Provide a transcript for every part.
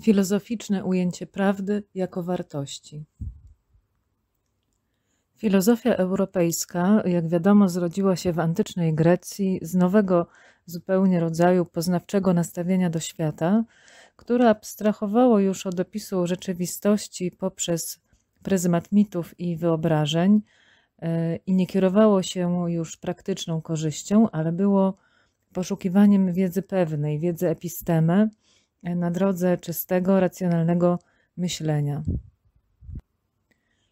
Filozoficzne ujęcie prawdy jako wartości. Filozofia europejska, jak wiadomo, zrodziła się w antycznej Grecji z nowego zupełnie rodzaju poznawczego nastawienia do świata, które abstrahowało już od opisu rzeczywistości poprzez pryzmat mitów i wyobrażeń e, i nie kierowało się już praktyczną korzyścią, ale było poszukiwaniem wiedzy pewnej, wiedzy episteme na drodze czystego, racjonalnego myślenia.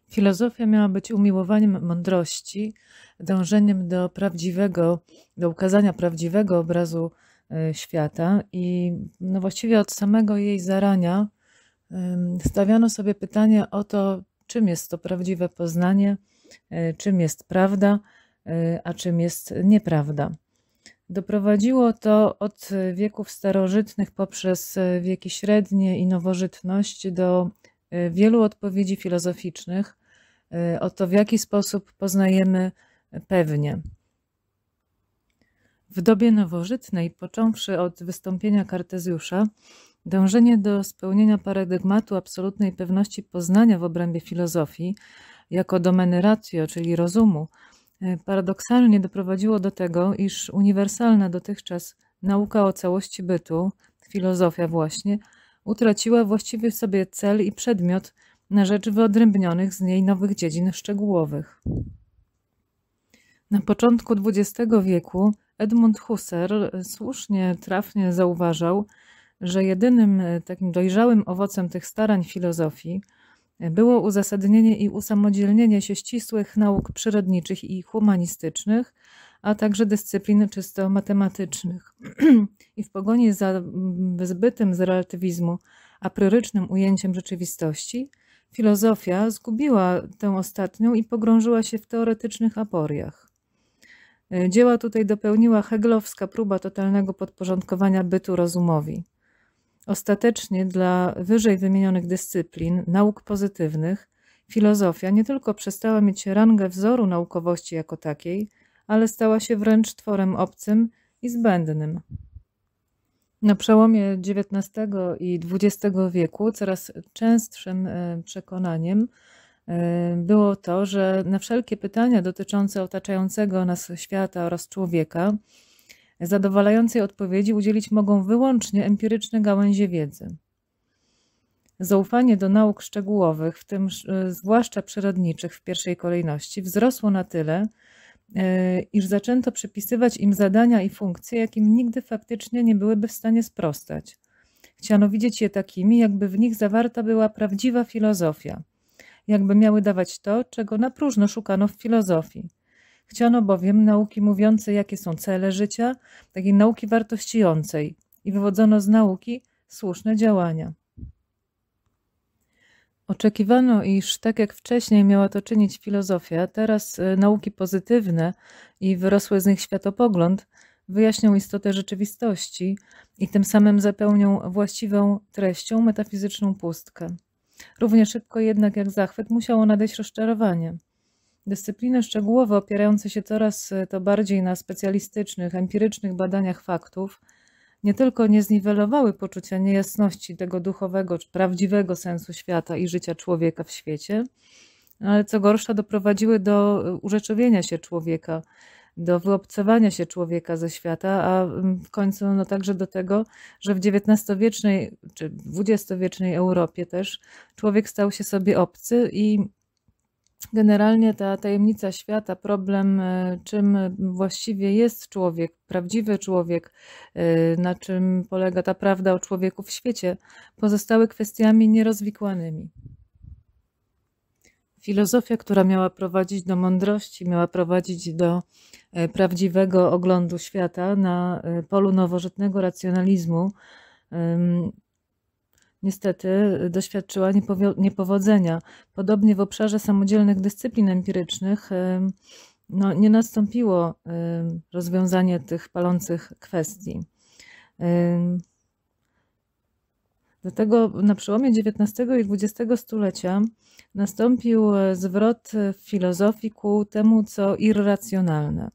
Filozofia miała być umiłowaniem mądrości, dążeniem do prawdziwego, do ukazania prawdziwego obrazu e, świata i no właściwie od samego jej zarania stawiano sobie pytanie o to, czym jest to prawdziwe poznanie, e, czym jest prawda, e, a czym jest nieprawda. Doprowadziło to od wieków starożytnych poprzez wieki średnie i nowożytność do e, wielu odpowiedzi filozoficznych e, o to, w jaki sposób poznajemy pewnie. W dobie nowożytnej, począwszy od wystąpienia Kartezjusza, dążenie do spełnienia paradygmatu absolutnej pewności poznania w obrębie filozofii jako domeny ratio, czyli rozumu, E, paradoksalnie doprowadziło do tego, iż uniwersalna dotychczas nauka o całości bytu, filozofia właśnie, utraciła właściwie sobie cel i przedmiot na rzecz wyodrębnionych z niej nowych dziedzin szczegółowych. Na początku XX wieku Edmund Husserl słusznie, trafnie zauważał, że jedynym e, takim dojrzałym owocem tych starań filozofii było uzasadnienie i usamodzielnienie się ścisłych nauk przyrodniczych i humanistycznych, a także dyscyplin czysto matematycznych. I w pogoni za mm, wyzbytym z relatywizmu a prorycznym ujęciem rzeczywistości, filozofia zgubiła tę ostatnią i pogrążyła się w teoretycznych aporiach. Dzieła tutaj dopełniła heglowska próba totalnego podporządkowania bytu rozumowi. Ostatecznie dla wyżej wymienionych dyscyplin, nauk pozytywnych, filozofia nie tylko przestała mieć rangę wzoru naukowości jako takiej, ale stała się wręcz tworem obcym i zbędnym. Na przełomie XIX i XX wieku coraz częstszym e, przekonaniem e, było to, że na wszelkie pytania dotyczące otaczającego nas świata oraz człowieka, Zadowalającej odpowiedzi udzielić mogą wyłącznie empiryczne gałęzie wiedzy. Zaufanie do nauk szczegółowych, w tym e, zwłaszcza przyrodniczych w pierwszej kolejności, wzrosło na tyle, e, iż zaczęto przypisywać im zadania i funkcje, jakim nigdy faktycznie nie byłyby w stanie sprostać. Chciano widzieć je takimi, jakby w nich zawarta była prawdziwa filozofia, jakby miały dawać to, czego na próżno szukano w filozofii Chciano bowiem nauki mówiącej, jakie są cele życia, takiej nauki wartościującej i wywodzono z nauki słuszne działania. Oczekiwano, iż tak jak wcześniej miała to czynić filozofia, teraz e, nauki pozytywne i wyrosły z nich światopogląd wyjaśnią istotę rzeczywistości i tym samym zapełnią właściwą treścią metafizyczną pustkę. Równie szybko jednak jak zachwyt musiało nadejść rozczarowanie. Dyscypliny szczegółowe opierające się coraz e, to bardziej na specjalistycznych, empirycznych badaniach faktów nie tylko nie zniwelowały poczucia niejasności tego duchowego czy prawdziwego sensu świata i życia człowieka w świecie, ale co gorsza doprowadziły do e, urzeczywienia się człowieka, do wyobcowania się człowieka ze świata, a w końcu no także do tego, że w XIX-wiecznej czy XX-wiecznej Europie też człowiek stał się sobie obcy i generalnie ta tajemnica świata, problem, e, czym właściwie jest człowiek, prawdziwy człowiek, e, na czym polega ta prawda o człowieku w świecie, pozostały kwestiami nierozwikłanymi. Filozofia, która miała prowadzić do mądrości, miała prowadzić do e, prawdziwego oglądu świata na polu nowożytnego racjonalizmu, niestety doświadczyła niepowodzenia. Podobnie w obszarze samodzielnych dyscyplin empirycznych no, nie nastąpiło rozwiązanie tych palących kwestii. Dlatego na przełomie XIX i XX stulecia nastąpił e, zwrot e, w filozofii ku temu, co irracjonalne.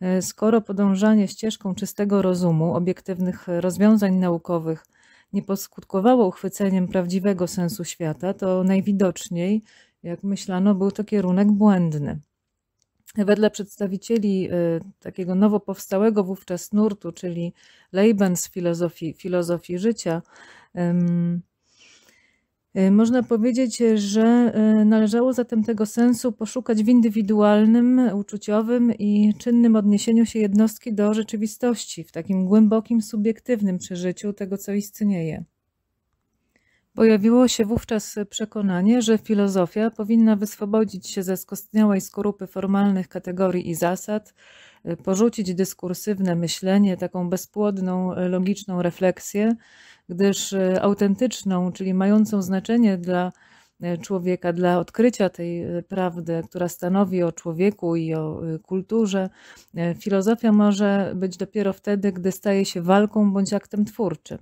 E, skoro podążanie ścieżką czystego rozumu, obiektywnych rozwiązań naukowych, nie poskutkowało uchwyceniem prawdziwego sensu świata, to najwidoczniej, jak myślano, był to kierunek błędny. Wedle przedstawicieli y, takiego nowo powstałego wówczas nurtu, czyli Leibens filozofii, filozofii życia, Y, można powiedzieć, że y, należało zatem tego sensu poszukać w indywidualnym, uczuciowym i czynnym odniesieniu się jednostki do rzeczywistości, w takim głębokim, subiektywnym przeżyciu tego, co istnieje. Pojawiło się wówczas przekonanie, że filozofia powinna wyswobodzić się ze skostniałej skorupy formalnych kategorii i zasad, y, porzucić dyskursywne myślenie, taką bezpłodną, logiczną refleksję gdyż e, autentyczną, czyli mającą znaczenie dla e, człowieka, dla odkrycia tej e, prawdy, która stanowi o człowieku i o kulturze, filozofia może być dopiero wtedy, gdy staje się walką bądź aktem twórczym.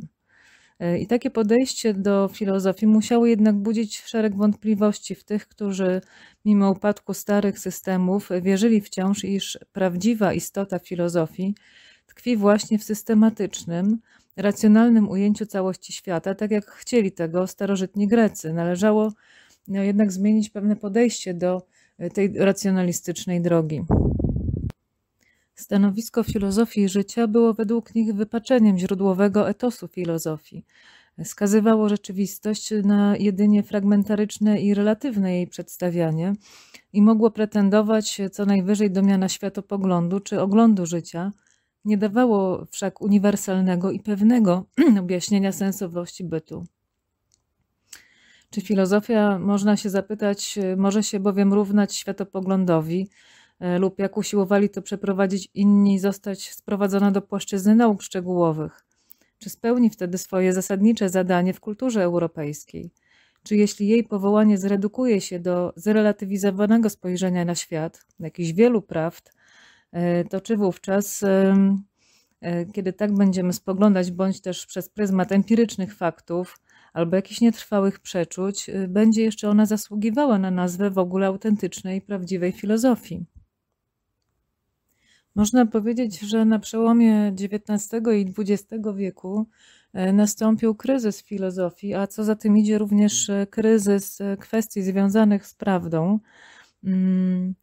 I takie podejście do filozofii musiało jednak budzić szereg wątpliwości w tych, którzy mimo upadku starych systemów wierzyli wciąż, iż prawdziwa istota filozofii tkwi właśnie w systematycznym, racjonalnym ujęciu całości świata, tak jak chcieli tego starożytni Grecy. Należało no, jednak zmienić pewne podejście do e, tej racjonalistycznej drogi. Stanowisko filozofii życia było według nich wypaczeniem źródłowego etosu filozofii. Skazywało rzeczywistość na jedynie fragmentaryczne i relatywne jej przedstawianie i mogło pretendować co najwyżej do miana światopoglądu czy oglądu życia – nie dawało wszak uniwersalnego i pewnego objaśnienia sensowości bytu. Czy filozofia, można się zapytać, może się bowiem równać światopoglądowi, e, lub jak usiłowali to przeprowadzić inni, zostać sprowadzona do płaszczyzny nauk szczegółowych? Czy spełni wtedy swoje zasadnicze zadanie w kulturze europejskiej? Czy jeśli jej powołanie zredukuje się do zrelatywizowanego spojrzenia na świat, jakichś wielu prawd, E, to czy wówczas, e, kiedy tak będziemy spoglądać, bądź też przez pryzmat empirycznych faktów albo jakichś nietrwałych przeczuć, e, będzie jeszcze ona zasługiwała na nazwę w ogóle autentycznej, prawdziwej filozofii? Można powiedzieć, że na przełomie XIX i XX wieku nastąpił kryzys filozofii, a co za tym idzie również kryzys kwestii związanych z prawdą. Mm,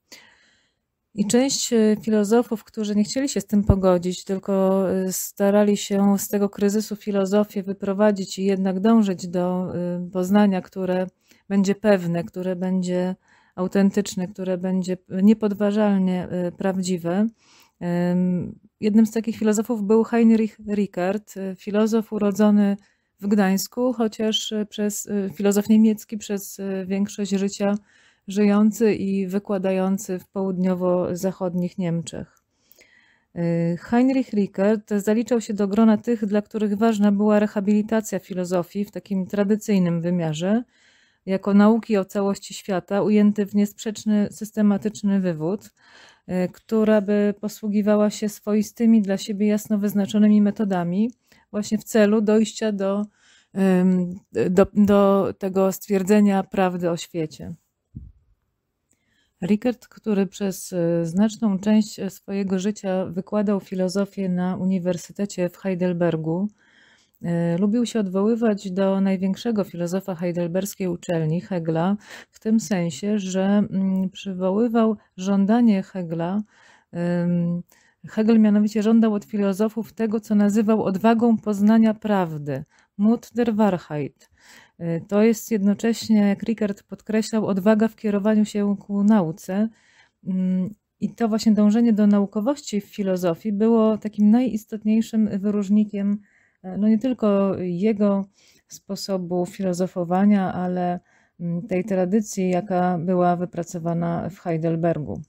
i część e, filozofów, którzy nie chcieli się z tym pogodzić, tylko e, starali się z tego kryzysu filozofię wyprowadzić i jednak dążyć do e, poznania, które będzie pewne, które będzie autentyczne, które będzie niepodważalnie prawdziwe. Jednym z takich filozofów był Heinrich Rickert, filozof urodzony w Gdańsku, chociaż przez filozof niemiecki przez większość życia żyjący i wykładający w południowo-zachodnich Niemczech. Y, Heinrich Rickert zaliczał się do grona tych, dla których ważna była rehabilitacja filozofii w takim tradycyjnym wymiarze, jako nauki o całości świata, ujęty w niesprzeczny, systematyczny wywód, y, która by posługiwała się swoistymi dla siebie jasno wyznaczonymi metodami, właśnie w celu dojścia do, do, do tego stwierdzenia prawdy o świecie. Rickert, który przez e, znaczną część e, swojego życia wykładał filozofię na Uniwersytecie w Heidelbergu, e, lubił się odwoływać do największego filozofa heidelberskiej uczelni, Hegla, w tym sensie, że mm, przywoływał żądanie Hegla. Hegel mianowicie żądał od filozofów tego, co nazywał odwagą poznania prawdy, Mut der Wahrheit, E, to jest jednocześnie, jak Rickard podkreślał, odwaga w kierowaniu się ku nauce. Mm, I to właśnie dążenie do naukowości w filozofii było takim najistotniejszym wyróżnikiem, e, no nie tylko jego sposobu filozofowania, ale mm, tej tradycji, jaka była wypracowana w Heidelbergu.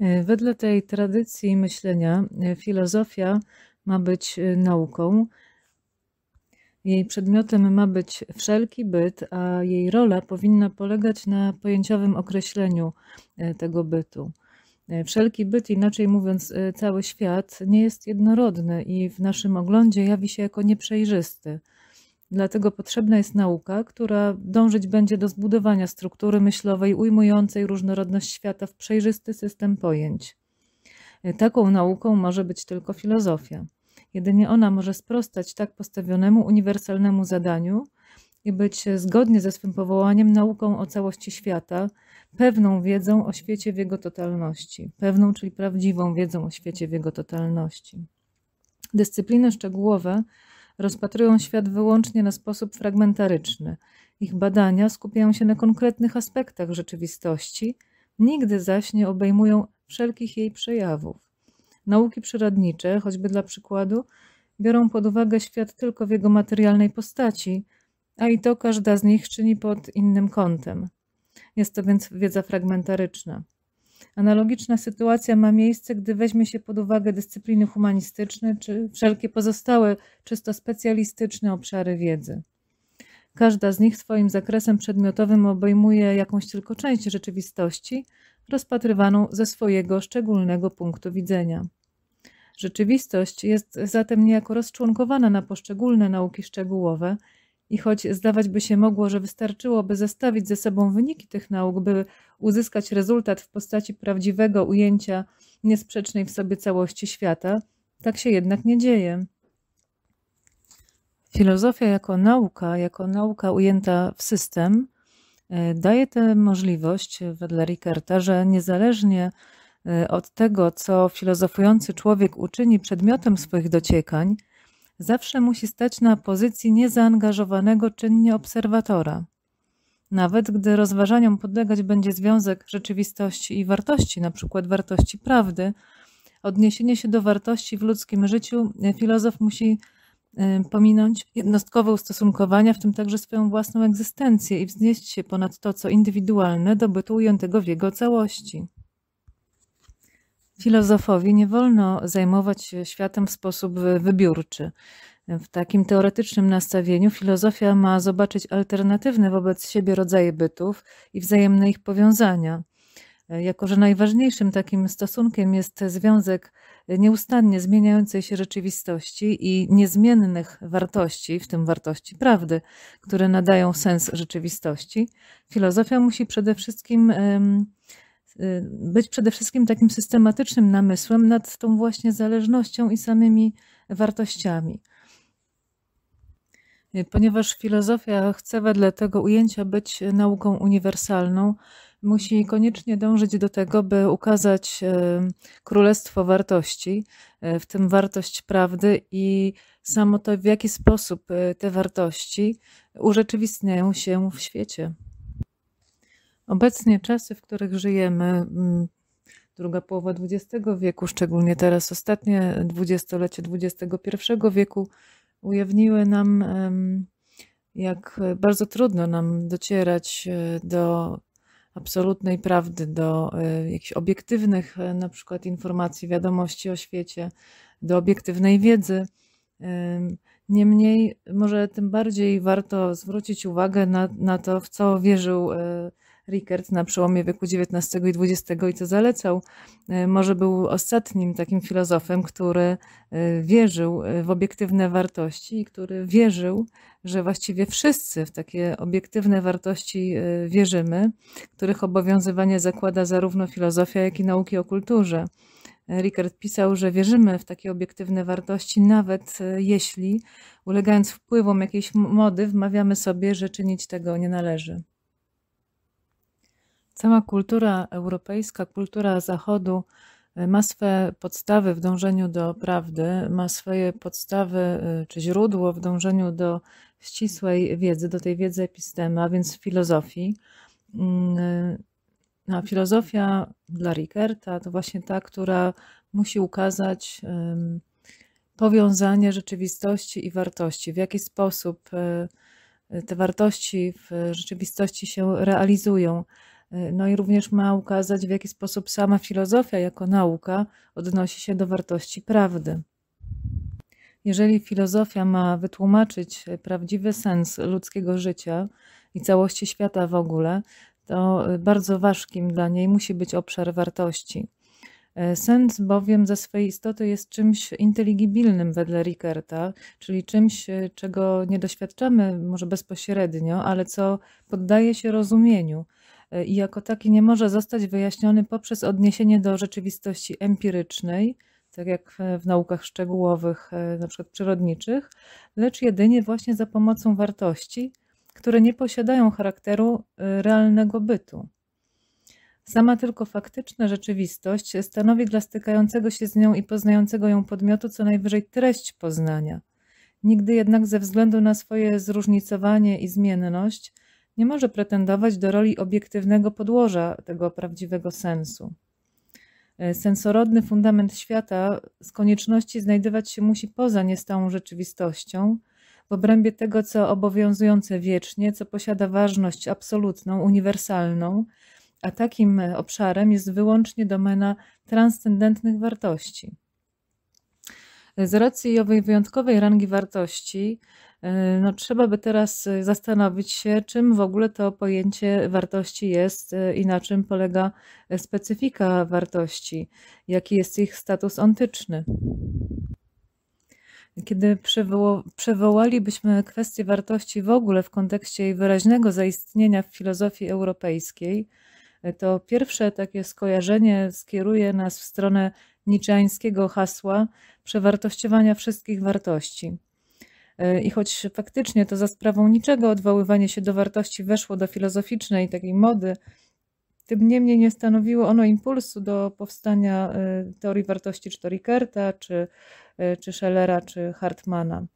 E, wedle tej tradycji myślenia filozofia ma być nauką, jej przedmiotem ma być wszelki byt, a jej rola powinna polegać na pojęciowym określeniu e, tego bytu. E, wszelki byt, inaczej mówiąc, e, cały świat, nie jest jednorodny i w naszym oglądzie jawi się jako nieprzejrzysty. Dlatego potrzebna jest nauka, która dążyć będzie do zbudowania struktury myślowej ujmującej różnorodność świata w przejrzysty system pojęć. Taką nauką może być tylko filozofia. Jedynie ona może sprostać tak postawionemu uniwersalnemu zadaniu i być zgodnie ze swym powołaniem nauką o całości świata, pewną wiedzą o świecie w jego totalności, pewną, czyli prawdziwą wiedzą o świecie w jego totalności. Dyscypliny szczegółowe rozpatrują świat wyłącznie na sposób fragmentaryczny. Ich badania skupiają się na konkretnych aspektach rzeczywistości, nigdy zaś nie obejmują wszelkich jej przejawów. Nauki przyrodnicze, choćby dla przykładu, biorą pod uwagę świat tylko w jego materialnej postaci, a i to każda z nich czyni pod innym kątem. Jest to więc wiedza fragmentaryczna. Analogiczna sytuacja ma miejsce, gdy weźmie się pod uwagę dyscypliny humanistyczne czy wszelkie pozostałe czysto specjalistyczne obszary wiedzy. Każda z nich swoim zakresem przedmiotowym obejmuje jakąś tylko część rzeczywistości, rozpatrywaną ze swojego szczególnego punktu widzenia. Rzeczywistość jest zatem niejako rozczłonkowana na poszczególne nauki szczegółowe i choć zdawać by się mogło, że wystarczyłoby zestawić ze sobą wyniki tych nauk, by uzyskać rezultat w postaci prawdziwego ujęcia niesprzecznej w sobie całości świata, tak się jednak nie dzieje. Filozofia jako nauka, jako nauka ujęta w system, e, daje tę możliwość wedle Ricarta, że niezależnie E, od tego, co filozofujący człowiek uczyni przedmiotem swoich dociekań, zawsze musi stać na pozycji niezaangażowanego czynnie obserwatora. Nawet gdy rozważaniom podlegać będzie związek rzeczywistości i wartości, np. wartości prawdy, odniesienie się do wartości w ludzkim życiu e, filozof musi e, pominąć jednostkowe ustosunkowania, w tym także swoją własną egzystencję i wznieść się ponad to, co indywidualne do bytu ujętego w jego całości. Filozofowi nie wolno zajmować się światem w sposób wybiórczy. W takim teoretycznym nastawieniu filozofia ma zobaczyć alternatywne wobec siebie rodzaje bytów i wzajemne ich powiązania. Jako, że najważniejszym takim stosunkiem jest związek nieustannie zmieniającej się rzeczywistości i niezmiennych wartości, w tym wartości prawdy, które nadają sens rzeczywistości, filozofia musi przede wszystkim. Yy, Y, być przede wszystkim takim systematycznym namysłem nad tą właśnie zależnością i samymi wartościami. Y, ponieważ filozofia chce wedle tego ujęcia być nauką uniwersalną, musi koniecznie dążyć do tego, by ukazać y, królestwo wartości, w tym wartość prawdy i samo to, w jaki sposób te wartości urzeczywistniają się w świecie. Obecnie czasy, w których żyjemy, mm, druga połowa XX wieku, szczególnie teraz ostatnie dwudziestolecie XXI wieku, ujawniły nam, jak bardzo trudno nam docierać e, do absolutnej prawdy, do e, jakichś obiektywnych e, na przykład informacji, wiadomości o świecie, do obiektywnej wiedzy. Niemniej, może tym bardziej warto zwrócić uwagę na, na to, w co wierzył Rickert na przełomie wieku XIX i XX i co zalecał. E, może był ostatnim takim filozofem, który e, wierzył e, w obiektywne wartości i który wierzył, że właściwie wszyscy w takie obiektywne wartości wierzymy, których obowiązywanie zakłada zarówno filozofia, jak i nauki o kulturze. Rickard pisał, że wierzymy w takie obiektywne wartości, nawet jeśli, ulegając wpływom jakiejś mody, wmawiamy sobie, że czynić tego nie należy. Sama kultura europejska, kultura Zachodu y, ma swe podstawy w dążeniu do prawdy, ma swoje podstawy y, czy źródło w dążeniu do ścisłej wiedzy, do tej wiedzy epistemy, a więc filozofii. Mm, y, no, a filozofia dla Rickerta to właśnie ta, która musi ukazać powiązanie rzeczywistości i wartości, w jaki sposób te wartości w rzeczywistości się realizują. E, no i również ma ukazać, w jaki sposób sama filozofia jako nauka odnosi się do wartości prawdy. Jeżeli filozofia ma wytłumaczyć e, prawdziwy sens ludzkiego życia i całości świata w ogóle, to e, bardzo ważkim dla niej musi być obszar wartości. Sens bowiem ze swej istoty jest czymś inteligibilnym wedle Rickerta, czyli czymś, czego nie doświadczamy może bezpośrednio, ale co poddaje się rozumieniu. E, i jako taki nie może zostać wyjaśniony poprzez odniesienie do rzeczywistości empirycznej, tak jak w naukach szczegółowych, e, na przykład przyrodniczych, lecz jedynie właśnie za pomocą wartości, które nie posiadają charakteru e, realnego bytu. Sama tylko faktyczna rzeczywistość stanowi dla stykającego się z nią i poznającego ją podmiotu co najwyżej treść poznania. Nigdy jednak ze względu na swoje zróżnicowanie i zmienność nie może pretendować do roli obiektywnego podłoża tego prawdziwego sensu. E, sensorodny fundament świata z konieczności znajdować się musi poza niestałą rzeczywistością, w obrębie tego, co obowiązujące wiecznie, co posiada ważność absolutną, uniwersalną, a takim e, obszarem jest wyłącznie domena transcendentnych wartości. E, z racji owej wyjątkowej rangi wartości, E, no, trzeba by teraz e, zastanowić się, czym w ogóle to pojęcie wartości jest e, i na czym polega specyfika wartości, jaki jest ich status ontyczny. Kiedy przywoło, przywołalibyśmy kwestię wartości w ogóle w kontekście jej wyraźnego zaistnienia w filozofii europejskiej, to pierwsze takie skojarzenie skieruje nas w stronę niczańskiego hasła przewartościowania wszystkich wartości. E, I choć faktycznie to za sprawą niczego odwoływanie się do wartości weszło do filozoficznej takiej mody, tym niemniej nie stanowiło ono impulsu do powstania e, teorii wartości czy to czy, e, czy Schellera, czy Hartmana.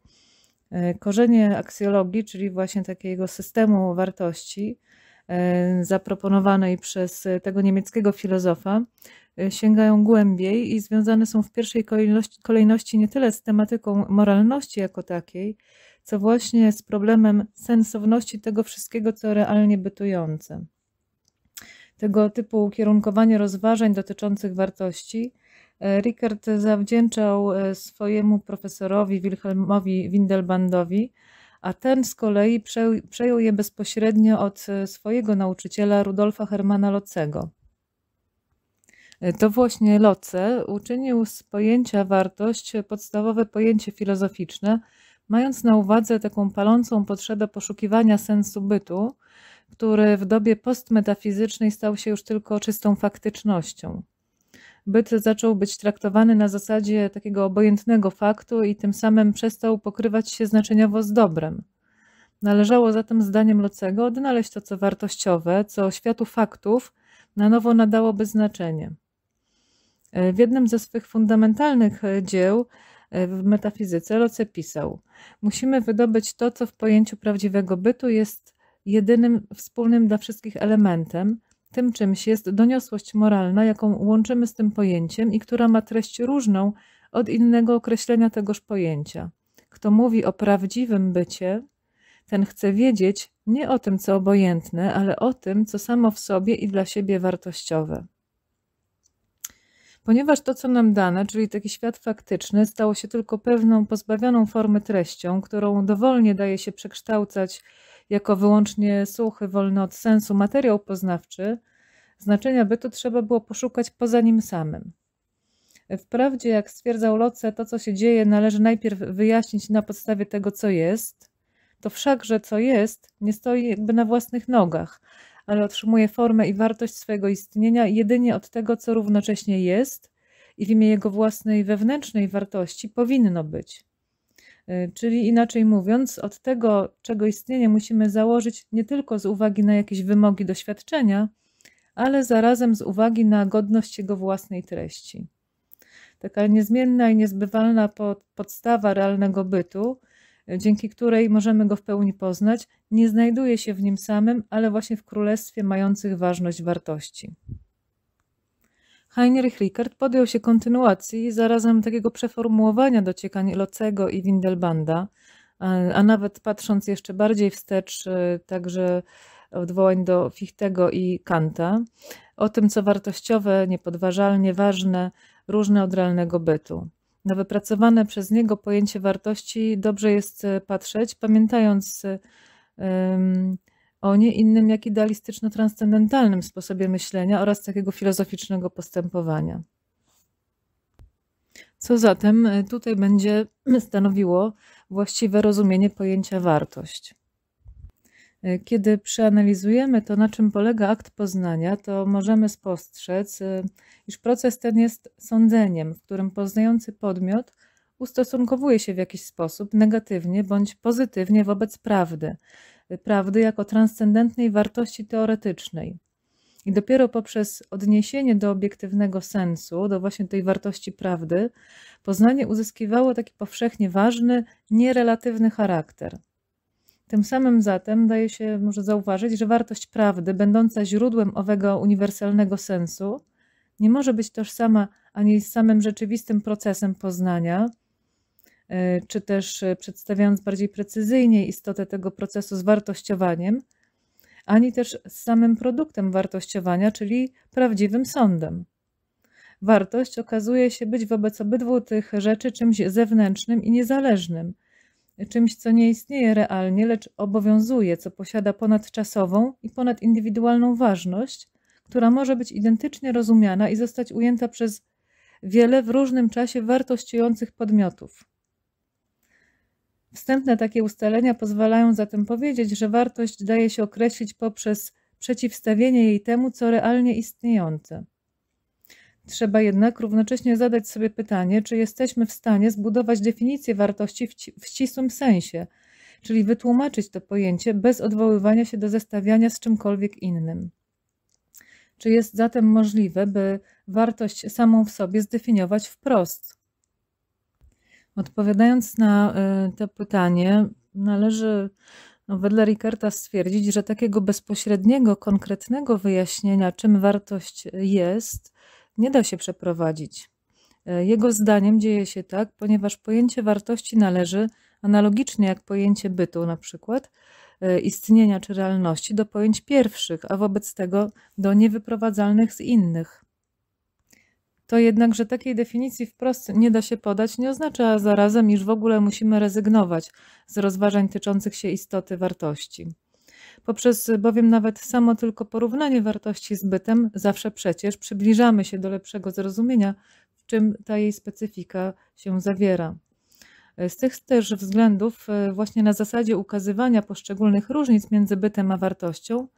Korzenie aksjologii, czyli właśnie takiego systemu wartości, zaproponowanej przez tego niemieckiego filozofa, Y, sięgają głębiej i związane są w pierwszej kolejności, nie tyle z tematyką moralności jako takiej, co właśnie z problemem sensowności tego wszystkiego, co realnie bytujące. Tego typu ukierunkowanie rozważań dotyczących wartości y, Ricard zawdzięczał y, swojemu profesorowi Wilhelmowi Windelbandowi, a ten z kolei przejął je bezpośrednio od swojego nauczyciela Rudolfa Hermana Lotzego. To właśnie Loce uczynił z pojęcia wartość podstawowe pojęcie filozoficzne, mając na uwadze taką palącą potrzebę poszukiwania sensu bytu, który w dobie postmetafizycznej stał się już tylko czystą faktycznością. Byt zaczął być traktowany na zasadzie takiego obojętnego faktu i tym samym przestał pokrywać się znaczeniowo z dobrem. Należało zatem, zdaniem Locego, odnaleźć to, co wartościowe, co światu faktów na nowo nadałoby znaczenie. E, w jednym ze swych fundamentalnych e, dzieł e, w metafizyce Loce pisał: Musimy wydobyć to, co w pojęciu prawdziwego bytu jest jedynym wspólnym dla wszystkich elementem. Tym czymś jest doniosłość moralna, jaką łączymy z tym pojęciem i która ma treść różną od innego określenia tegoż pojęcia. Kto mówi o prawdziwym bycie, ten chce wiedzieć nie o tym, co obojętne, ale o tym, co samo w sobie i dla siebie wartościowe ponieważ to, co nam dane, czyli taki świat faktyczny, stało się tylko pewną pozbawioną formy treścią, którą dowolnie daje się przekształcać jako wyłącznie suchy, wolny od sensu materiał poznawczy, znaczenia bytu trzeba było poszukać poza nim samym. Wprawdzie, jak stwierdzał Loce, to, co się dzieje, należy najpierw wyjaśnić na podstawie tego, co jest, to wszakże, co jest, nie stoi jakby na własnych nogach, ale otrzymuje formę i wartość swojego istnienia jedynie od tego, co równocześnie jest i w imię jego własnej wewnętrznej wartości powinno być. Y, czyli inaczej mówiąc, od tego, czego istnienie musimy założyć nie tylko z uwagi na jakieś wymogi doświadczenia, ale zarazem z uwagi na godność jego własnej treści. Taka niezmienna i niezbywalna podstawa realnego bytu dzięki której możemy go w pełni poznać, nie znajduje się w nim samym, ale właśnie w królestwie mających ważność wartości. Heinrich Rickert podjął się kontynuacji i zarazem takiego przeformułowania dociekań Locego i Windelbanda, a nawet patrząc jeszcze bardziej wstecz, e, także odwołań do Fichtego i Kanta, o tym, co wartościowe, niepodważalnie ważne, różne od realnego bytu. Na wypracowane przez niego pojęcie wartości dobrze jest e, patrzeć, pamiętając e, o nie innym jak idealistyczno-transcendentalnym sposobie myślenia oraz takiego filozoficznego postępowania. Co zatem e, tutaj będzie stanowiło właściwe rozumienie pojęcia wartość? E, kiedy przeanalizujemy to, na czym polega akt poznania, to możemy spostrzec, e, iż proces ten jest sądzeniem, w którym poznający podmiot ustosunkowuje się w jakiś sposób negatywnie bądź pozytywnie wobec prawdy, e, prawdy jako transcendentnej wartości teoretycznej. I dopiero poprzez odniesienie do obiektywnego sensu, do właśnie tej wartości prawdy, poznanie uzyskiwało taki powszechnie ważny, nierelatywny charakter. Tym samym zatem daje się może zauważyć, że wartość prawdy, będąca źródłem owego uniwersalnego sensu, nie może być tożsama ani z samym rzeczywistym procesem poznania, e, czy też e, przedstawiając bardziej precyzyjnie istotę tego procesu z wartościowaniem, ani też z samym produktem wartościowania, czyli prawdziwym sądem. Wartość okazuje się być wobec obydwu tych rzeczy czymś zewnętrznym i niezależnym, czymś, co nie istnieje realnie, lecz obowiązuje, co posiada ponadczasową i ponadindywidualną ważność, która może być identycznie rozumiana i zostać ujęta przez wiele w różnym czasie wartościujących podmiotów. Wstępne takie ustalenia pozwalają zatem powiedzieć, że wartość daje się określić poprzez przeciwstawienie jej temu, co realnie istniejące. Trzeba jednak równocześnie zadać sobie pytanie, czy jesteśmy w stanie zbudować definicję wartości w ścisłym sensie, czyli wytłumaczyć to pojęcie bez odwoływania się do zestawiania z czymkolwiek innym. Czy jest zatem możliwe, by wartość samą w sobie zdefiniować wprost? Odpowiadając na y, to pytanie, należy no, wedle Rickerta stwierdzić, że takiego bezpośredniego, konkretnego wyjaśnienia, czym wartość jest, nie da się przeprowadzić. E, jego zdaniem dzieje się tak, ponieważ pojęcie wartości należy, analogicznie jak pojęcie bytu na przykład, e, istnienia czy realności, do pojęć pierwszych, a wobec tego do niewyprowadzalnych z innych. To jednak, że takiej definicji wprost nie da się podać, nie oznacza zarazem, iż w ogóle musimy rezygnować z rozważań tyczących się istoty wartości poprzez bowiem nawet samo tylko porównanie wartości z bytem, zawsze przecież przybliżamy się do lepszego zrozumienia, w czym ta jej specyfika się zawiera. Z tych też względów, e, właśnie na zasadzie ukazywania poszczególnych różnic między bytem a wartością,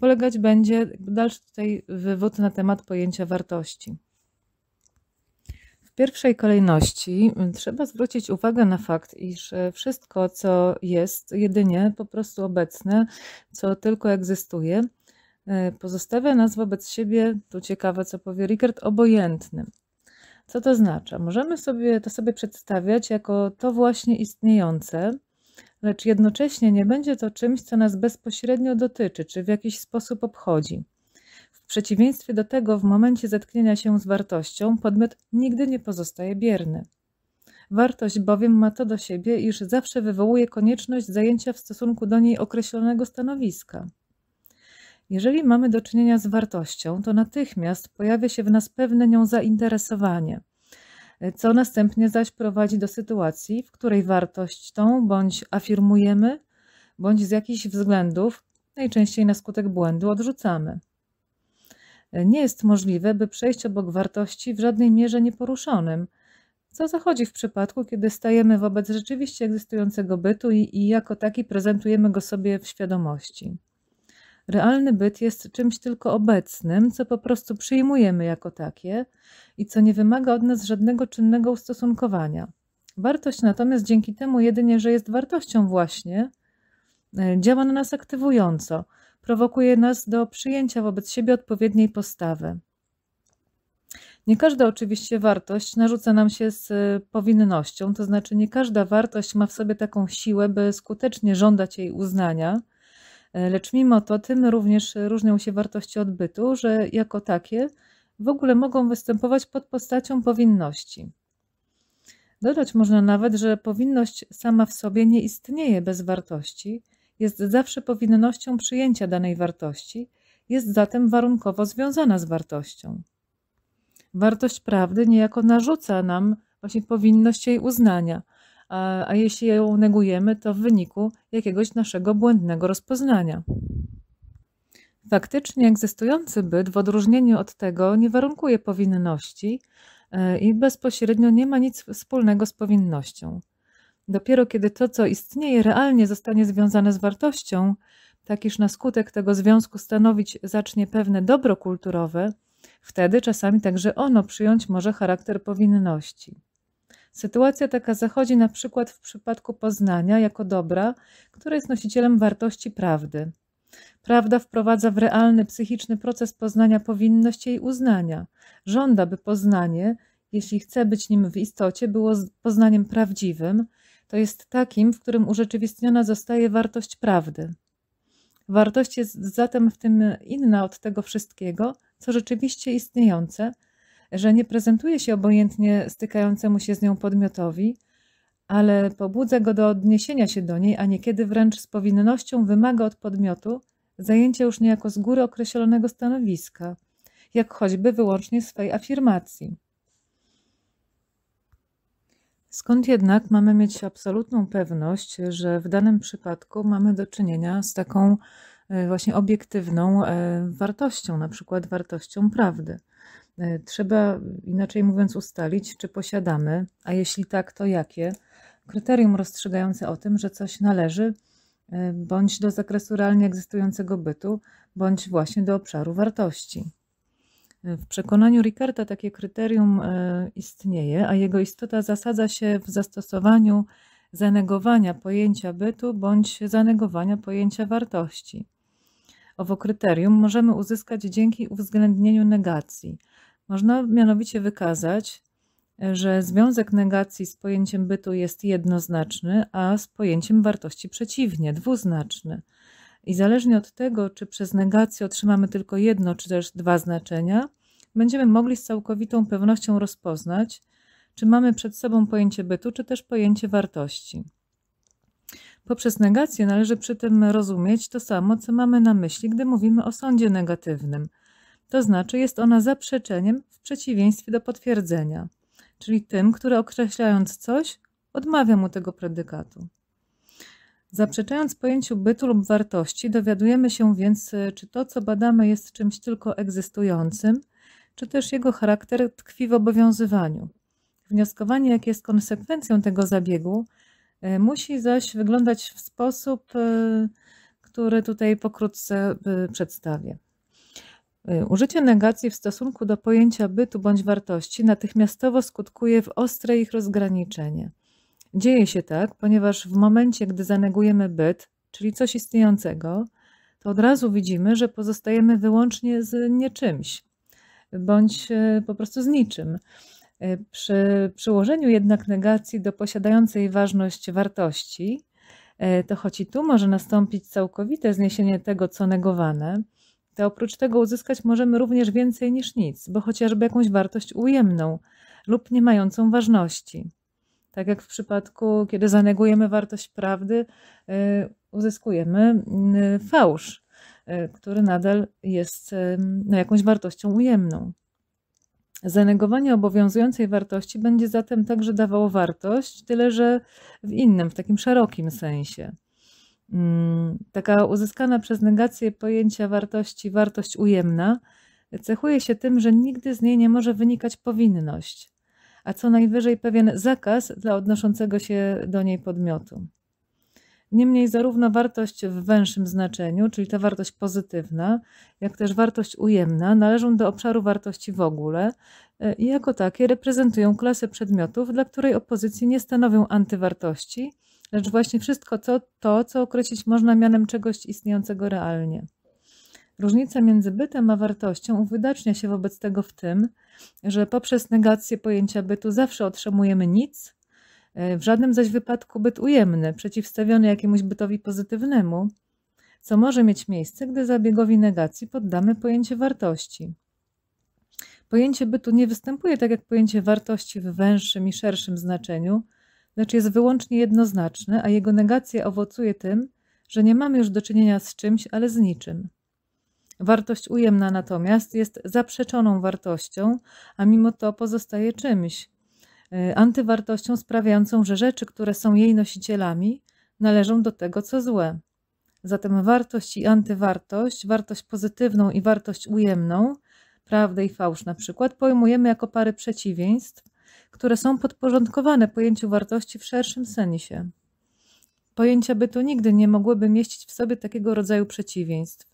polegać będzie dalszy tutaj wywód na temat pojęcia wartości. W pierwszej kolejności y, trzeba zwrócić uwagę na fakt, iż y, wszystko, co jest jedynie po prostu obecne, co tylko egzystuje, y, pozostawia nas wobec siebie, tu ciekawe co powie Rickert, obojętnym. Co to znaczy? Możemy sobie to sobie przedstawiać jako to właśnie istniejące, lecz jednocześnie nie będzie to czymś, co nas bezpośrednio dotyczy czy w jakiś sposób obchodzi przeciwieństwie do tego, w momencie zetknięcia się z wartością, podmiot nigdy nie pozostaje bierny. Wartość bowiem ma to do siebie, iż zawsze wywołuje konieczność zajęcia w stosunku do niej określonego stanowiska. Jeżeli mamy do czynienia z wartością, to natychmiast pojawia się w nas pewne nią zainteresowanie, co następnie zaś prowadzi do sytuacji, w której wartość tą bądź afirmujemy, bądź z jakichś względów, najczęściej na skutek błędu, odrzucamy nie jest możliwe, by przejść obok wartości w żadnej mierze nieporuszonym, co zachodzi w przypadku, kiedy stajemy wobec rzeczywiście egzystującego bytu i, i jako taki prezentujemy go sobie w świadomości. Realny byt jest czymś tylko obecnym, co po prostu przyjmujemy jako takie i co nie wymaga od nas żadnego czynnego ustosunkowania. Wartość natomiast dzięki temu jedynie, że jest wartością właśnie, e, działa na nas aktywująco, prowokuje nas do przyjęcia wobec siebie odpowiedniej postawy. Nie każda oczywiście wartość narzuca nam się z y, powinnością, to znaczy nie każda wartość ma w sobie taką siłę, by skutecznie żądać jej uznania, e, lecz mimo to tym również różnią się wartości odbytu, że jako takie w ogóle mogą występować pod postacią powinności. Dodać można nawet, że powinność sama w sobie nie istnieje bez wartości, jest zawsze powinnością przyjęcia danej wartości, jest zatem warunkowo związana z wartością. Wartość prawdy niejako narzuca nam właśnie powinność jej uznania, a, a jeśli ją negujemy, to w wyniku jakiegoś naszego błędnego rozpoznania. Faktycznie egzystujący byt w odróżnieniu od tego nie warunkuje powinności e, i bezpośrednio nie ma nic wspólnego z powinnością. Dopiero kiedy to, co istnieje, realnie zostanie związane z wartością, tak iż na skutek tego związku stanowić zacznie pewne dobro kulturowe, wtedy czasami także ono przyjąć może charakter powinności. Sytuacja taka zachodzi na przykład w przypadku poznania jako dobra, które jest nosicielem wartości prawdy. Prawda wprowadza w realny psychiczny proces poznania powinności i uznania. Żąda, by poznanie, jeśli chce być nim w istocie, było poznaniem prawdziwym, to jest takim, w którym urzeczywistniona zostaje wartość prawdy. Wartość jest zatem w tym inna od tego wszystkiego, co rzeczywiście istniejące, że nie prezentuje się obojętnie stykającemu się z nią podmiotowi, ale pobudza go do odniesienia się do niej, a niekiedy wręcz z powinnością wymaga od podmiotu zajęcia już niejako z góry określonego stanowiska, jak choćby wyłącznie swej afirmacji. Skąd jednak mamy mieć absolutną pewność, że w danym przypadku mamy do czynienia z taką e, właśnie obiektywną e, wartością, na przykład wartością prawdy? E, trzeba, inaczej mówiąc, ustalić, czy posiadamy, a jeśli tak, to jakie, kryterium rozstrzygające o tym, że coś należy bądź do zakresu realnie egzystującego bytu, bądź właśnie do obszaru wartości. W przekonaniu Ricarta takie kryterium e, istnieje, a jego istota zasadza się w zastosowaniu zanegowania pojęcia bytu bądź zanegowania pojęcia wartości. Owo kryterium możemy uzyskać dzięki uwzględnieniu negacji. Można mianowicie wykazać, e, że związek negacji z pojęciem bytu jest jednoznaczny, a z pojęciem wartości przeciwnie, dwuznaczny. I zależnie od tego, czy przez negację otrzymamy tylko jedno, czy też dwa znaczenia, będziemy mogli z całkowitą pewnością rozpoznać, czy mamy przed sobą pojęcie bytu, czy też pojęcie wartości. Poprzez negację należy przy tym rozumieć to samo, co mamy na myśli, gdy mówimy o sądzie negatywnym. To znaczy, jest ona zaprzeczeniem w przeciwieństwie do potwierdzenia, czyli tym, które określając coś, odmawia mu tego predykatu. Zaprzeczając pojęciu bytu lub wartości, dowiadujemy się więc, e, czy to, co badamy, jest czymś tylko egzystującym, czy też jego charakter tkwi w obowiązywaniu. Wnioskowanie, jakie jest konsekwencją tego zabiegu, e, musi zaś wyglądać w sposób, e, który tutaj pokrótce przedstawię. Użycie negacji w stosunku do pojęcia bytu bądź wartości natychmiastowo skutkuje w ostre ich rozgraniczenie. Dzieje się tak, ponieważ w momencie, gdy zanegujemy byt, czyli coś istniejącego, to od razu widzimy, że pozostajemy wyłącznie z nieczymś, bądź e, po prostu z niczym. E, przy przyłożeniu jednak negacji do posiadającej ważność wartości, e, to choć i tu może nastąpić całkowite zniesienie tego, co negowane, to oprócz tego uzyskać możemy również więcej niż nic, bo chociażby jakąś wartość ujemną lub nie mającą ważności. Tak jak w przypadku, kiedy zanegujemy wartość prawdy, y, uzyskujemy y, fałsz, y, który nadal jest no, jakąś wartością ujemną. Zanegowanie obowiązującej wartości będzie zatem także dawało wartość, tyle że w innym, w takim szerokim sensie. Mm, taka uzyskana przez negację pojęcia wartości, wartość ujemna, cechuje się tym, że nigdy z niej nie może wynikać powinność a co najwyżej pewien zakaz dla odnoszącego się do niej podmiotu. Niemniej zarówno wartość w węższym znaczeniu, czyli ta wartość pozytywna, jak też wartość ujemna należą do obszaru wartości w ogóle e, i jako takie reprezentują klasę przedmiotów, dla której opozycji nie stanowią antywartości, lecz właśnie wszystko co, to, co określić można mianem czegoś istniejącego realnie. Różnica między bytem a wartością uwydacznia się wobec tego w tym, że poprzez negację pojęcia bytu zawsze otrzymujemy nic, e, w żadnym zaś wypadku byt ujemny, przeciwstawiony jakiemuś bytowi pozytywnemu, co może mieć miejsce, gdy zabiegowi negacji poddamy pojęcie wartości. Pojęcie bytu nie występuje tak jak pojęcie wartości w węższym i szerszym znaczeniu, lecz jest wyłącznie jednoznaczne, a jego negacja owocuje tym, że nie mamy już do czynienia z czymś, ale z niczym. Wartość ujemna natomiast jest zaprzeczoną wartością, a mimo to pozostaje czymś y, antywartością sprawiającą, że rzeczy, które są jej nosicielami, należą do tego, co złe. Zatem wartość i antywartość, wartość pozytywną i wartość ujemną, prawdę i fałsz na przykład, pojmujemy jako pary przeciwieństw, które są podporządkowane pojęciu wartości w szerszym sensie. Pojęcia bytu nigdy nie mogłyby mieścić w sobie takiego rodzaju przeciwieństw.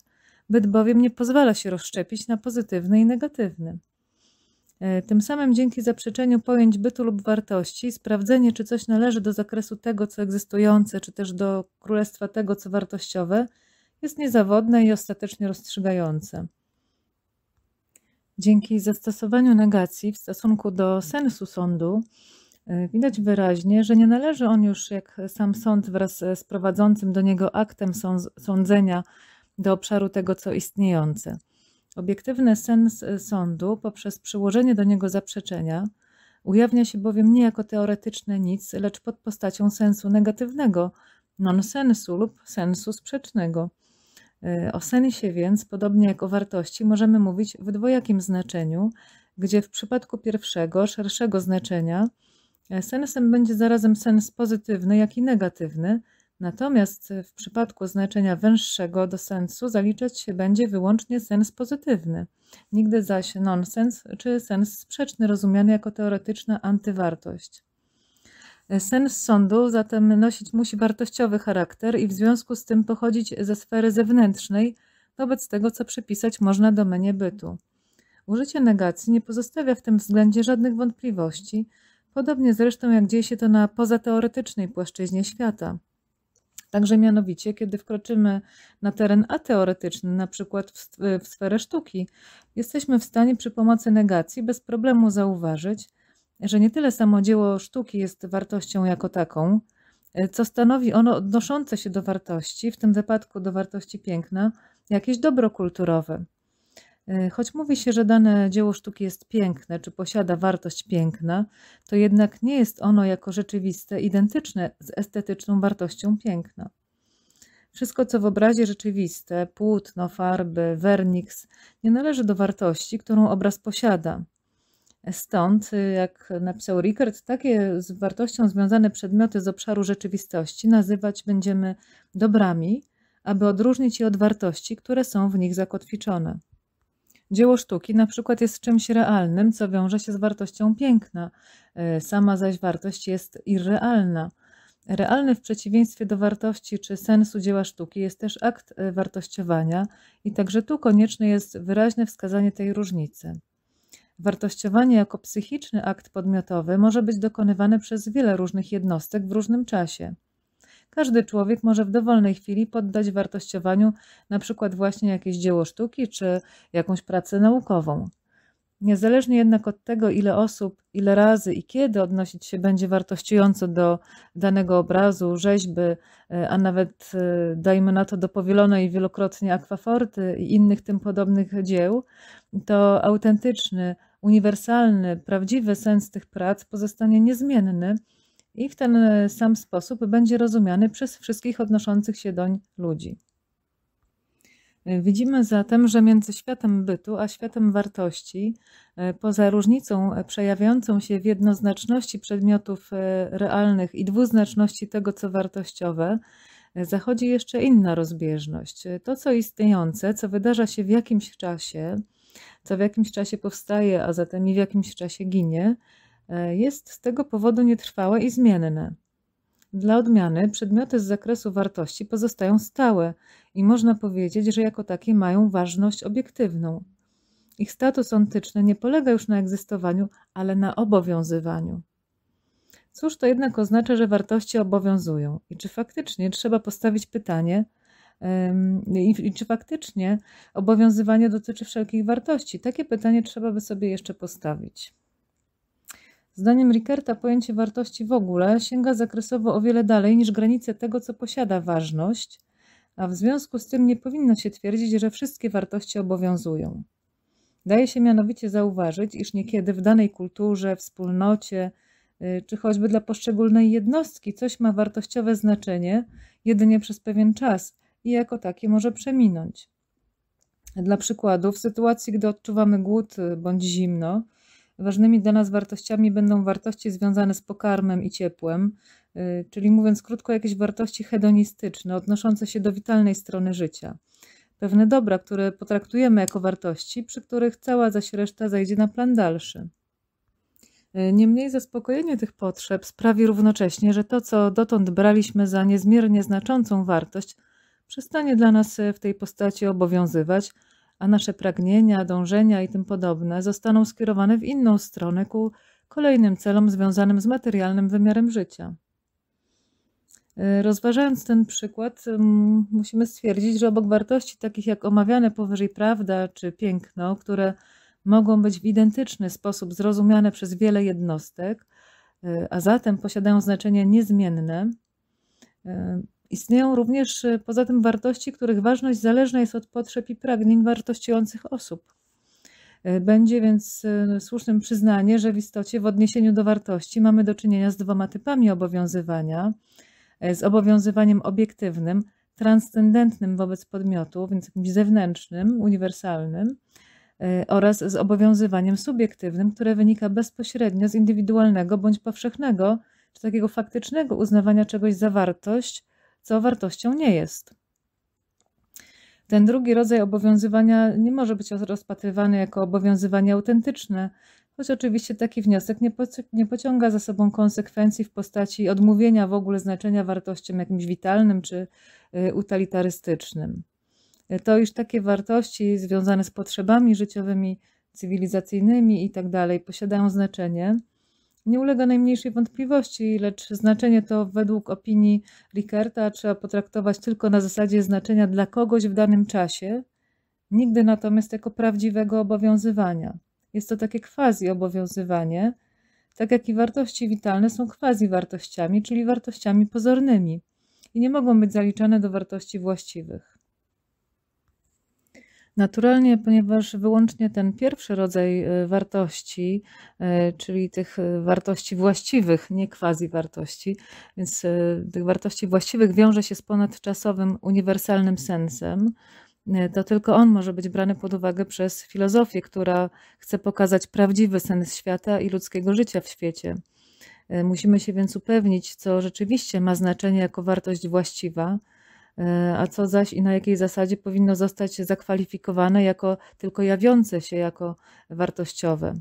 Byt bowiem nie pozwala się rozszczepić na pozytywny i negatywny. E, tym samym dzięki zaprzeczeniu pojęć bytu lub wartości, sprawdzenie, czy coś należy do zakresu tego, co egzystujące, czy też do królestwa tego, co wartościowe, jest niezawodne i ostatecznie rozstrzygające. Dzięki zastosowaniu negacji w stosunku do sensu sądu, e, widać wyraźnie, że nie należy on już, jak sam sąd wraz z prowadzącym do niego aktem sądzenia, do obszaru tego, co istniejące. Obiektywny sens e, sądu, poprzez przyłożenie do niego zaprzeczenia, ujawnia się bowiem nie jako teoretyczne nic, lecz pod postacią sensu negatywnego, nonsensu lub sensu sprzecznego. E, o sensie więc, podobnie jak o wartości, możemy mówić w dwojakim znaczeniu, gdzie w przypadku pierwszego, szerszego znaczenia, e, sensem będzie zarazem sens pozytywny, jak i negatywny, Natomiast e, w przypadku znaczenia węższego do sensu zaliczać się będzie wyłącznie sens pozytywny, nigdy zaś nonsens czy sens sprzeczny rozumiany jako teoretyczna antywartość. E, sens sądu zatem nosić musi wartościowy charakter i w związku z tym pochodzić ze sfery zewnętrznej wobec tego, co przypisać można domenie bytu. Użycie negacji nie pozostawia w tym względzie żadnych wątpliwości, podobnie zresztą jak dzieje się to na pozateoretycznej płaszczyźnie świata. Także mianowicie, kiedy wkroczymy na teren ateoretyczny, na przykład w sferę sztuki, jesteśmy w stanie przy pomocy negacji bez problemu zauważyć, że nie tyle samo dzieło sztuki jest wartością jako taką, e, co stanowi ono odnoszące się do wartości, w tym wypadku do wartości piękna, jakieś dobro kulturowe. E, choć mówi się, że dane dzieło sztuki jest piękne, czy posiada wartość piękna, to jednak nie jest ono jako rzeczywiste identyczne z estetyczną wartością piękna. Wszystko, co w obrazie rzeczywiste, płótno, farby, werniks, nie należy do wartości, którą obraz posiada. Stąd, y, jak napisał Rickert, takie z wartością związane przedmioty z obszaru rzeczywistości nazywać będziemy dobrami, aby odróżnić je od wartości, które są w nich zakotwiczone. Dzieło sztuki na przykład jest czymś realnym, co wiąże się z wartością piękna, e, sama zaś wartość jest irrealna. Realny w przeciwieństwie do wartości czy sensu dzieła sztuki jest też akt e, wartościowania i także tu konieczne jest wyraźne wskazanie tej różnicy. Wartościowanie jako psychiczny akt podmiotowy może być dokonywane przez wiele różnych jednostek w różnym czasie każdy człowiek może w dowolnej chwili poddać wartościowaniu na przykład właśnie jakieś dzieło sztuki czy jakąś pracę naukową. Niezależnie jednak od tego, ile osób, ile razy i kiedy odnosić się będzie wartościująco do danego obrazu, rzeźby, e, a nawet e, dajmy na to do powielonej wielokrotnie akwaforty i innych tym podobnych dzieł, to autentyczny, uniwersalny, prawdziwy sens tych prac pozostanie niezmienny i w ten e, sam sposób będzie rozumiany przez wszystkich odnoszących się doń ludzi. E, widzimy zatem, że między światem bytu a światem wartości, e, poza różnicą przejawiającą się w jednoznaczności przedmiotów realnych i dwuznaczności tego, co wartościowe, zachodzi jeszcze inna rozbieżność. To, co istniejące, co wydarza się w jakimś czasie, co w jakimś czasie powstaje, a zatem i w jakimś czasie ginie, E, jest z tego powodu nietrwałe i zmienne. Dla odmiany przedmioty z zakresu wartości pozostają stałe i można powiedzieć, że jako takie mają ważność obiektywną. Ich status ontyczny nie polega już na egzystowaniu, ale na obowiązywaniu. Cóż to jednak oznacza, że wartości obowiązują? I czy faktycznie trzeba postawić pytanie, i czy faktycznie obowiązywanie dotyczy wszelkich wartości? Takie pytanie trzeba by sobie jeszcze postawić. Zdaniem Rickerta pojęcie wartości w ogóle sięga zakresowo o wiele dalej niż granice tego, co posiada ważność, a w związku z tym nie powinno się twierdzić, że wszystkie wartości obowiązują. Daje się mianowicie zauważyć, iż niekiedy w danej kulturze, wspólnocie, y, czy choćby dla poszczególnej jednostki coś ma wartościowe znaczenie jedynie przez pewien czas i jako takie może przeminąć. Dla przykładu, w sytuacji, gdy odczuwamy głód y, bądź zimno, Ważnymi dla nas wartościami będą wartości związane z pokarmem i ciepłem, y, czyli mówiąc krótko, jakieś wartości hedonistyczne, odnoszące się do witalnej strony życia. Pewne dobra, które potraktujemy jako wartości, przy których cała zaś reszta zajdzie na plan dalszy. Y, niemniej zaspokojenie tych potrzeb sprawi równocześnie, że to, co dotąd braliśmy za niezmiernie znaczącą wartość, przestanie dla nas y, w tej postaci obowiązywać, a nasze pragnienia, dążenia i tym podobne zostaną skierowane w inną stronę ku kolejnym celom związanym z materialnym wymiarem życia. Y, rozważając ten przykład, musimy stwierdzić, że obok wartości takich jak omawiane powyżej prawda czy piękno, które mogą być w identyczny sposób zrozumiane przez wiele jednostek, y, a zatem posiadają znaczenie niezmienne, y, Istnieją również y, poza tym wartości, których ważność zależna jest od potrzeb i pragnień wartościujących osób. Y, będzie więc y, słusznym przyznanie, że w istocie w odniesieniu do wartości mamy do czynienia z dwoma typami obowiązywania: z obowiązywaniem obiektywnym, transcendentnym wobec podmiotu, więc jakimś zewnętrznym, uniwersalnym, oraz z obowiązywaniem subiektywnym, które wynika bezpośrednio z indywidualnego bądź powszechnego, czy takiego faktycznego uznawania czegoś za wartość co wartością nie jest. Ten drugi rodzaj obowiązywania nie może być rozpatrywany jako obowiązywanie autentyczne, choć oczywiście taki wniosek nie, pociąga za sobą konsekwencji w postaci odmówienia w ogóle znaczenia wartościom jakimś witalnym czy y, utilitarystycznym. To, iż takie wartości związane z potrzebami życiowymi, cywilizacyjnymi itd. Tak posiadają znaczenie, nie ulega najmniejszej wątpliwości, lecz znaczenie to według opinii Rickerta trzeba potraktować tylko na zasadzie znaczenia dla kogoś w danym czasie, nigdy natomiast jako prawdziwego obowiązywania. Jest to takie quasi obowiązywanie, tak jak i wartości witalne są quasi wartościami, czyli wartościami pozornymi i nie mogą być zaliczane do wartości właściwych. Naturalnie, ponieważ wyłącznie ten pierwszy rodzaj y, wartości, y, czyli tych y, wartości właściwych, nie quasi wartości, więc tych wartości właściwych wiąże się z ponadczasowym uniwersalnym sensem, to tylko on może być brany pod uwagę przez filozofię, która chce pokazać prawdziwy sens świata i ludzkiego życia w świecie. Musimy się więc upewnić, co rzeczywiście ma znaczenie jako wartość właściwa, E, a co zaś i na jakiej zasadzie powinno zostać zakwalifikowane jako tylko jawiące się jako wartościowe.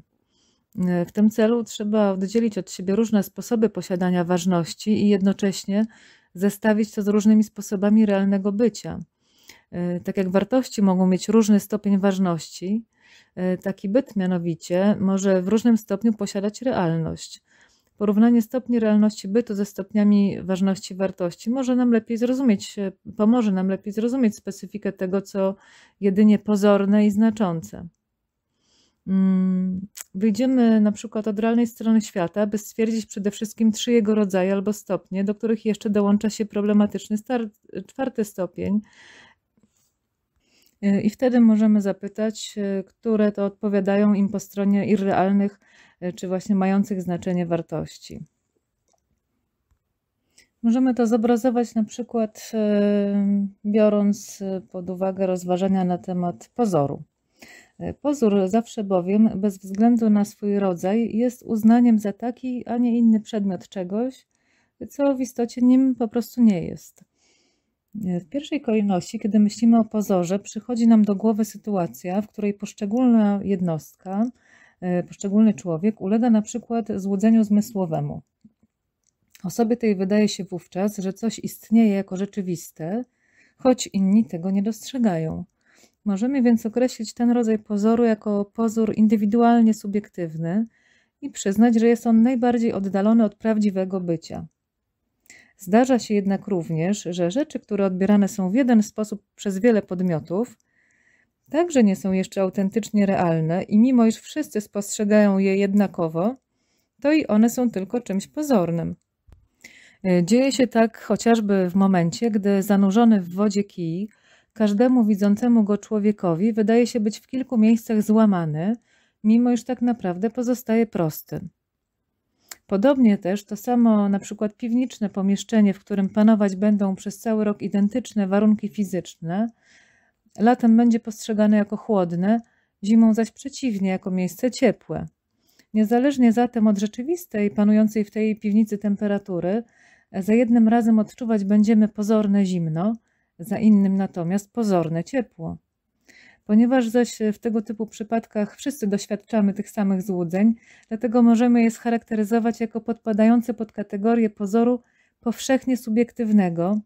E, w tym celu trzeba oddzielić od siebie różne sposoby posiadania ważności i jednocześnie zestawić to z różnymi sposobami realnego bycia. E, tak jak wartości mogą mieć różny stopień ważności, taki byt mianowicie może w różnym stopniu posiadać realność. Porównanie stopni realności bytu ze stopniami ważności wartości może nam lepiej zrozumieć, pomoże nam lepiej zrozumieć specyfikę tego, co jedynie pozorne i znaczące. Mm, wyjdziemy na przykład od realnej strony świata, by stwierdzić przede wszystkim trzy jego rodzaje albo stopnie, do których jeszcze dołącza się problematyczny czwarty stopień. I wtedy możemy zapytać, które to odpowiadają im po stronie irrealnych E, czy właśnie mających znaczenie wartości. Możemy to zobrazować na przykład e, biorąc pod uwagę rozważania na temat pozoru. E, pozór zawsze bowiem, bez względu na swój rodzaj, jest uznaniem za taki, a nie inny przedmiot czegoś, co w istocie nim po prostu nie jest. W pierwszej kolejności, kiedy myślimy o pozorze, przychodzi nam do głowy sytuacja, w której poszczególna jednostka E, poszczególny człowiek ulega na przykład złudzeniu zmysłowemu. Osobie tej wydaje się wówczas, że coś istnieje jako rzeczywiste, choć inni tego nie dostrzegają. Możemy więc określić ten rodzaj pozoru jako pozór indywidualnie subiektywny i przyznać, że jest on najbardziej oddalony od prawdziwego bycia. Zdarza się jednak również, że rzeczy, które odbierane są w jeden sposób przez wiele podmiotów, także nie są jeszcze autentycznie realne i mimo iż wszyscy spostrzegają je jednakowo, to i one są tylko czymś pozornym. E, dzieje się tak chociażby w momencie, gdy zanurzony w wodzie kij każdemu widzącemu go człowiekowi wydaje się być w kilku miejscach złamany, mimo iż tak naprawdę pozostaje prosty. Podobnie też to samo na przykład piwniczne pomieszczenie, w którym panować będą przez cały rok identyczne warunki fizyczne, Latem będzie postrzegany jako chłodny, zimą zaś przeciwnie, jako miejsce ciepłe. Niezależnie zatem od rzeczywistej, panującej w tej piwnicy temperatury, za jednym razem odczuwać będziemy pozorne zimno, za innym natomiast pozorne ciepło. Ponieważ zaś w tego typu przypadkach wszyscy doświadczamy tych samych złudzeń, dlatego możemy je scharakteryzować jako podpadające pod kategorię pozoru powszechnie subiektywnego,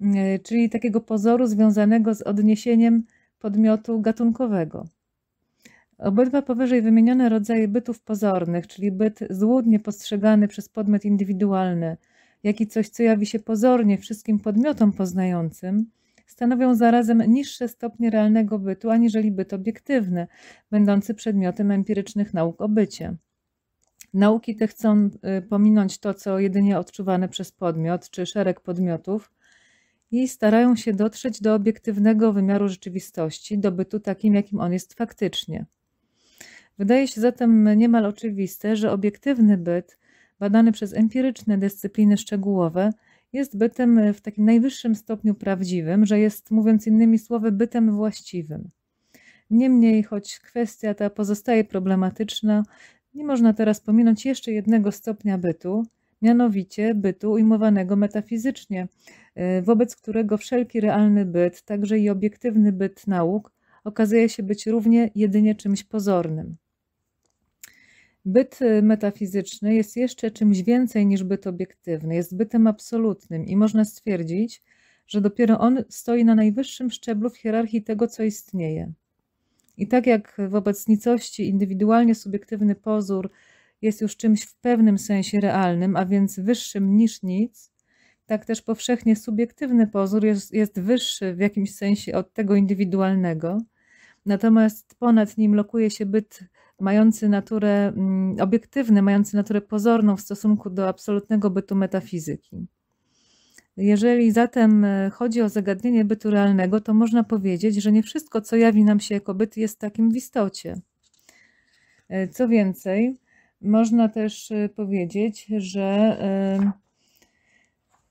Y, czyli takiego pozoru związanego z odniesieniem podmiotu gatunkowego. Obydwa powyżej wymienione rodzaje bytów pozornych, czyli byt złudnie postrzegany przez podmiot indywidualny, jak i coś, co jawi się pozornie wszystkim podmiotom poznającym, stanowią zarazem niższe stopnie realnego bytu aniżeli byt obiektywny, będący przedmiotem empirycznych nauk o bycie. Nauki te chcą y, pominąć to, co jedynie odczuwane przez podmiot czy szereg podmiotów, i starają się dotrzeć do obiektywnego wymiaru rzeczywistości, do bytu takim, jakim on jest faktycznie. Wydaje się zatem niemal oczywiste, że obiektywny byt, badany przez empiryczne dyscypliny szczegółowe, jest bytem w takim najwyższym stopniu prawdziwym, że jest, mówiąc innymi słowy, bytem właściwym. Niemniej, choć kwestia ta pozostaje problematyczna, nie można teraz pominąć jeszcze jednego stopnia bytu, mianowicie bytu ujmowanego metafizycznie, y, wobec którego wszelki realny byt, także i obiektywny byt nauk, okazuje się być równie jedynie czymś pozornym. Byt y, metafizyczny jest jeszcze czymś więcej niż byt obiektywny, jest bytem absolutnym i można stwierdzić, że dopiero on stoi na najwyższym szczeblu w hierarchii tego, co istnieje. I tak jak wobec nicości indywidualnie subiektywny pozór jest już czymś w pewnym sensie realnym, a więc wyższym niż nic, tak też powszechnie subiektywny pozór jest, jest wyższy w jakimś sensie od tego indywidualnego, natomiast ponad nim lokuje się byt mający naturę mm, obiektywny, mający naturę pozorną w stosunku do absolutnego bytu metafizyki. Jeżeli zatem e, chodzi o zagadnienie bytu realnego, to można powiedzieć, że nie wszystko, co jawi nam się jako byt, jest takim w istocie. E, co więcej, można też e, powiedzieć, że e,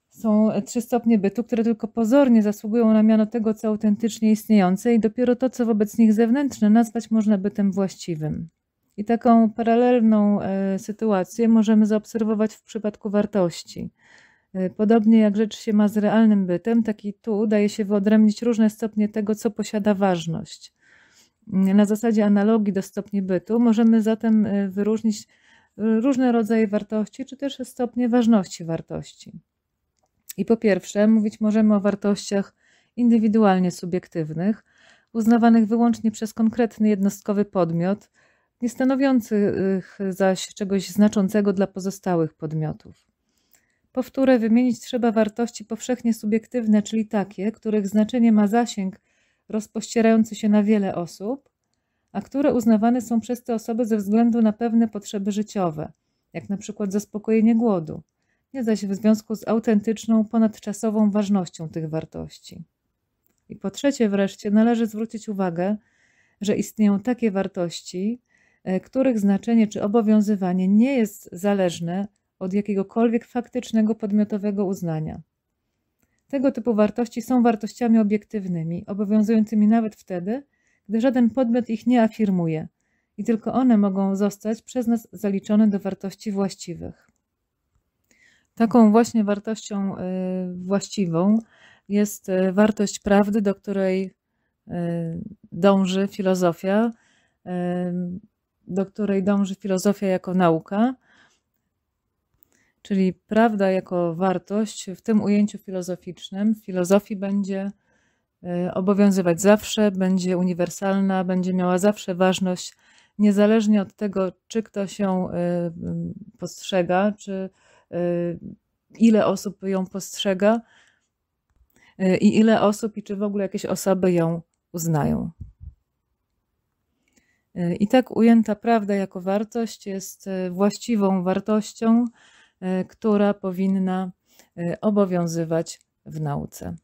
są trzy stopnie bytu, które tylko pozornie zasługują na miano tego, co autentycznie istniejące, i dopiero to, co wobec nich zewnętrzne, nazwać można bytem właściwym. I taką paralelną e, sytuację możemy zaobserwować w przypadku wartości. Podobnie jak rzecz się ma z realnym bytem, tak i tu daje się wyodrębnić różne stopnie tego, co posiada ważność. Na zasadzie analogii do stopni bytu możemy zatem wyróżnić Y, różne rodzaje wartości, czy też stopnie ważności wartości. I po pierwsze, mówić możemy o wartościach indywidualnie subiektywnych, uznawanych wyłącznie przez konkretny jednostkowy podmiot, nie stanowiących zaś czegoś znaczącego dla pozostałych podmiotów. Powtórę, wymienić trzeba wartości powszechnie subiektywne, czyli takie, których znaczenie ma zasięg rozpościerający się na wiele osób, a które uznawane są przez te osoby ze względu na pewne potrzeby życiowe, jak na przykład zaspokojenie głodu, nie zaś w związku z autentyczną, ponadczasową ważnością tych wartości. I po trzecie, wreszcie, należy zwrócić uwagę, że istnieją takie wartości, e, których znaczenie czy obowiązywanie nie jest zależne od jakiegokolwiek faktycznego podmiotowego uznania. Tego typu wartości są wartościami obiektywnymi, obowiązującymi nawet wtedy, gdy żaden podmiot ich nie afirmuje i tylko one mogą zostać przez nas zaliczone do wartości właściwych. Taką właśnie wartością y, właściwą jest y, wartość prawdy, do której y, dąży filozofia, do której dąży filozofia jako nauka, czyli prawda jako wartość w tym ujęciu filozoficznym, w filozofii będzie E, obowiązywać zawsze, będzie uniwersalna, będzie miała zawsze ważność, niezależnie od tego, czy ktoś ją e, postrzega, czy e, ile osób ją postrzega i ile osób i czy w ogóle jakieś osoby ją uznają. I tak ujęta prawda jako wartość jest właściwą wartością, która powinna obowiązywać w nauce.